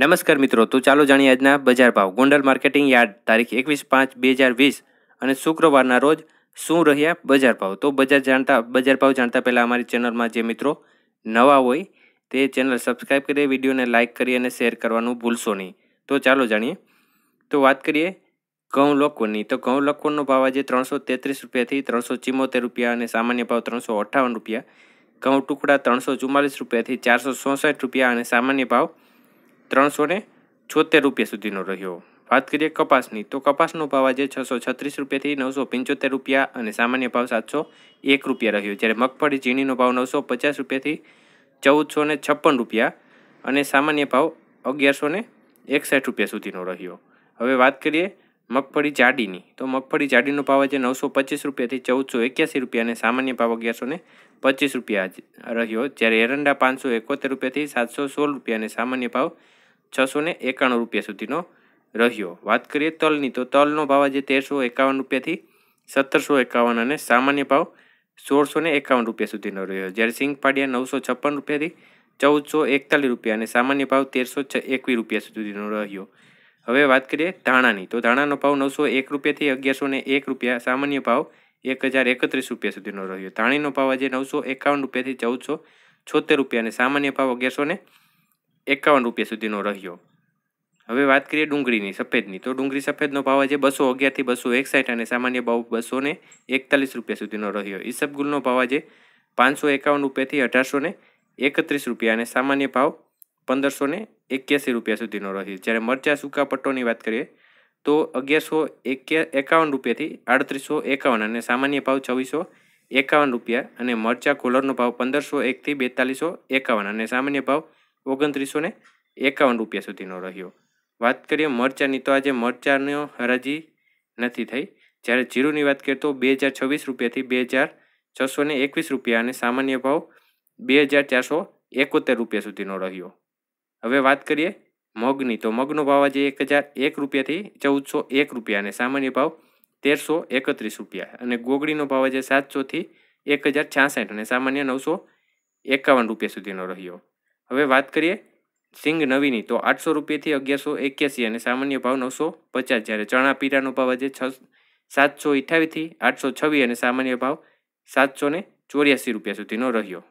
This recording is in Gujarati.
નમસ્કાર મિત્રો તો ચાલો જાણીએ આજના બજાર ભાવ ગોંડલ માર્કેટિંગ યાર્ડ તારીખ એકવીસ પાંચ બે હજાર વીસ અને શુક્રવારના રોજ શું રહ્યા બજાર ભાવ તો બજાર જાણતા બજાર ભાવ જાણતા પહેલાં અમારી ચેનલમાં જે મિત્રો નવા હોય તે ચેનલ સબસ્ક્રાઈબ કરી વિડીયોને લાઇક કરી અને શેર કરવાનું ભૂલશો નહીં તો ચાલો જાણીએ તો વાત કરીએ ઘઉં લોકોની તો ઘઉં લોકોનો ભાવ આજે ત્રણસો તેત્રીસ રૂપિયાથી ત્રણસો ચિમોતેર રૂપિયા અને સામાન્ય ભાવ ત્રણસો અઠ્ઠાવન રૂપિયા ઘઉં ટુકડા ત્રણસો ચુમ્માલીસ રૂપિયાથી ચારસો ચોસઠ રૂપિયા અને સામાન્ય ભાવ ત્રણસો ને છોતેર રૂપિયા સુધીનો રહ્યો વાત કરીએ કપાસની તો કપાસનો ભાવ આજે છસો છત્રીસ રૂપિયાથી નવસો પંચોતેર રૂપિયા અને સામાન્ય ભાવ સાતસો એક રૂપિયા રહ્યો જ્યારે મગફળી ઝીણીનો ભાવ નવસો પચાસ રૂપિયાથી ચૌદસો ને છપ્પન રૂપિયા અને સામાન્ય ભાવ અગિયારસો ને એકસાઠ રૂપિયા સુધીનો રહ્યો હવે વાત કરીએ મગફળી જાડીની તો મગફળી જાડીનો ભાવ આજે નવસો પચીસ રૂપિયાથી ચૌદસો એક્યાસી રૂપિયા અને સામાન્ય ભાવ અગિયારસો ને પચીસ રૂપિયા રહ્યો જ્યારે એરંડા પાંચસો એકોતેર રૂપિયાથી સાતસો સોળ રૂપિયા અને સામાન્ય ભાવ છસો ને એકાણું રૂપિયા સુધીનો રહ્યો વાત કરીએ તલની તો તલનો ભાવ આજે તેરસો એકાવન રૂપિયાથી સત્તરસો એકાવન અને સામાન્ય ભાવ સોળસો ને એકાવન રૂપિયા સુધીનો રહ્યો જ્યારે સિંગ પાડિયા નવસો છપ્પન રૂપિયાથી ચૌદસો એકતાલીસ રૂપિયા અને સામાન્ય ભાવ તેરસો છ એકવીસ રૂપિયા સુધીનો રહ્યો હવે વાત કરીએ ધાણાની તો ધાણાનો ભાવ નવસો એક રૂપિયાથી અગિયારસો ને એક રૂપિયા સામાન્ય ભાવ એક હજાર એકત્રીસ રૂપિયા સુધીનો રહ્યો ધાણીનો ભાવ આજે નવસો એકાવન રૂપિયાથી ચૌદસો છોતેર રૂપિયા અને સામાન્ય ભાવ અગિયારસો ને એકાવન રૂપિયા સુધીનો રહ્યો હવે વાત કરીએ ડુંગળીની સફેદની તો ડુંગળી સફેદનો ભાવ આજે બસો અગિયારથી બસો એકસાઠ અને સામાન્ય ભાવ બસો ને એકતાલીસ રૂપિયા સુધીનો રહ્યો ઈસબગુલનો ભાવ આજે પાંચસો એકાવન રૂપિયાથી અઢારસો ને એકત્રીસ રૂપિયા અને સામાન્ય ભાવ પંદરસો ને એક્યાસી રૂપિયા સુધીનો રહ્યો જ્યારે મરચા સૂકા પટ્ટોની વાત કરીએ તો અગિયારસો એકાવન રૂપિયાથી આડત્રીસો એકાવન અને સામાન્ય ભાવ છવ્વીસો એકાવન રૂપિયા અને મરચા કોલરનો ભાવ પંદરસો એકથી બેતાલીસો એકાવન અને સામાન્ય ભાવ ઓગણત્રીસો ને એકાવન રૂપિયા સુધીનો રહ્યો વાત કરીએ મરચાંની તો આજે મરચાંનો હરાજી નથી થઈ જ્યારે જીરુની વાત કરીએ તો બે હજાર છવ્વીસ રૂપિયાથી બે હજાર છસો ને એકવીસ રૂપિયા અને સામાન્ય ભાવ બે હજાર ચારસો એકોતેર રૂપિયા સુધીનો રહ્યો હવે વાત કરીએ મગની તો મગનો ભાવ આજે એક હજાર એક રૂપિયાથી ચૌદસો એક રૂપિયા અને સામાન્ય ભાવ તેરસો એકત્રીસ રૂપિયા અને ગોગળીનો ભાવ આજે સાતસોથી એક હજાર છાસઠ અને સામાન્ય નવસો એકાવન રૂપિયા સુધીનો રહ્યો હવે વાત કરીએ સિંગ નવીની તો આઠસો રૂપિયાથી અગિયારસો એક્યાસી અને સામાન્ય ભાવ નવસો પચાસ જ્યારે ચણા પીરાનો ભાવ આજે છ સાતસો અઠ્યાવીસથી આઠસો છવ્વીસ અને સામાન્ય ભાવ સાતસો ચોર્યાસી રૂપિયા સુધીનો રહ્યો